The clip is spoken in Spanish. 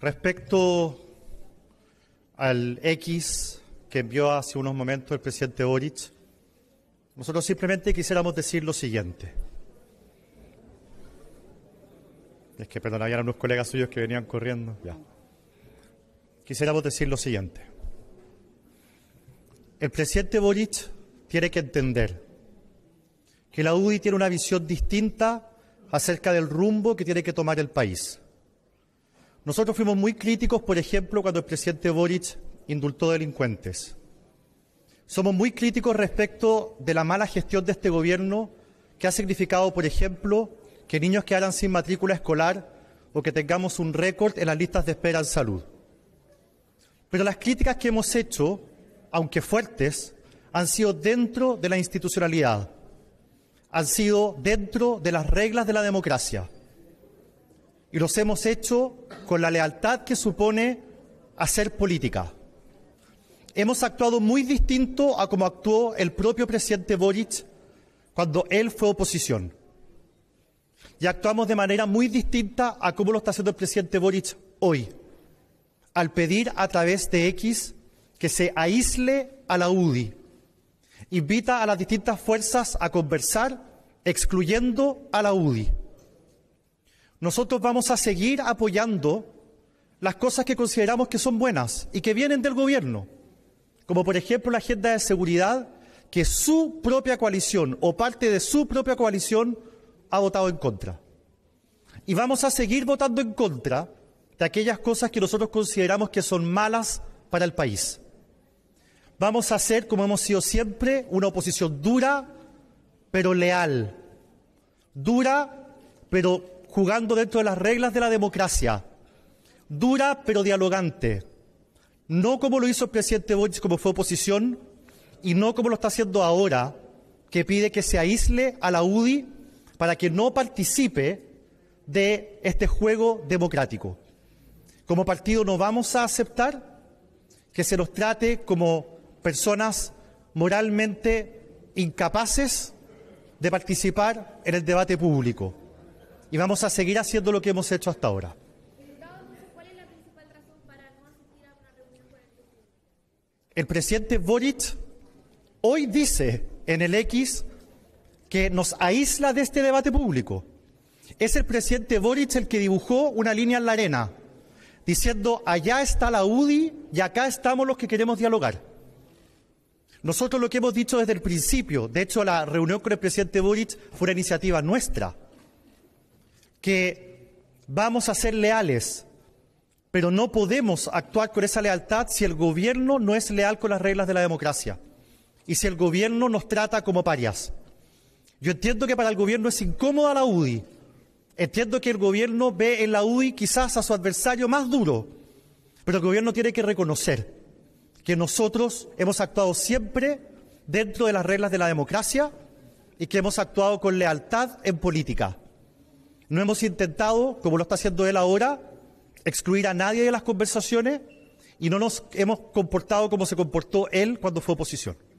Respecto al X que envió hace unos momentos el presidente Boric, nosotros simplemente quisiéramos decir lo siguiente. Es que, perdón, había unos colegas suyos que venían corriendo. Ya. Quisiéramos decir lo siguiente. El presidente Boric tiene que entender que la UDI tiene una visión distinta acerca del rumbo que tiene que tomar el país. Nosotros fuimos muy críticos, por ejemplo, cuando el presidente Boric indultó delincuentes. Somos muy críticos respecto de la mala gestión de este gobierno que ha significado, por ejemplo, que niños quedaran sin matrícula escolar o que tengamos un récord en las listas de espera en salud. Pero las críticas que hemos hecho, aunque fuertes, han sido dentro de la institucionalidad, han sido dentro de las reglas de la democracia y los hemos hecho con la lealtad que supone hacer política. Hemos actuado muy distinto a como actuó el propio presidente Boric cuando él fue oposición. Y actuamos de manera muy distinta a cómo lo está haciendo el presidente Boric hoy, al pedir a través de X que se aísle a la UDI. Invita a las distintas fuerzas a conversar excluyendo a la UDI nosotros vamos a seguir apoyando las cosas que consideramos que son buenas y que vienen del gobierno, como por ejemplo la agenda de seguridad que su propia coalición o parte de su propia coalición ha votado en contra. Y vamos a seguir votando en contra de aquellas cosas que nosotros consideramos que son malas para el país. Vamos a ser, como hemos sido siempre, una oposición dura, pero leal. Dura, pero jugando dentro de las reglas de la democracia, dura pero dialogante, no como lo hizo el presidente Boris como fue oposición y no como lo está haciendo ahora, que pide que se aísle a la UDI para que no participe de este juego democrático. Como partido no vamos a aceptar que se nos trate como personas moralmente incapaces de participar en el debate público y vamos a seguir haciendo lo que hemos hecho hasta ahora. El presidente Boric hoy dice en el X que nos aísla de este debate público. Es el presidente Boric el que dibujó una línea en la arena, diciendo allá está la UDI y acá estamos los que queremos dialogar. Nosotros lo que hemos dicho desde el principio, de hecho la reunión con el presidente Boric fue una iniciativa nuestra que vamos a ser leales, pero no podemos actuar con esa lealtad si el gobierno no es leal con las reglas de la democracia y si el gobierno nos trata como parias. Yo entiendo que para el gobierno es incómoda la UDI. Entiendo que el gobierno ve en la UDI quizás a su adversario más duro, pero el gobierno tiene que reconocer que nosotros hemos actuado siempre dentro de las reglas de la democracia y que hemos actuado con lealtad en política. No hemos intentado, como lo está haciendo él ahora, excluir a nadie de las conversaciones y no nos hemos comportado como se comportó él cuando fue oposición.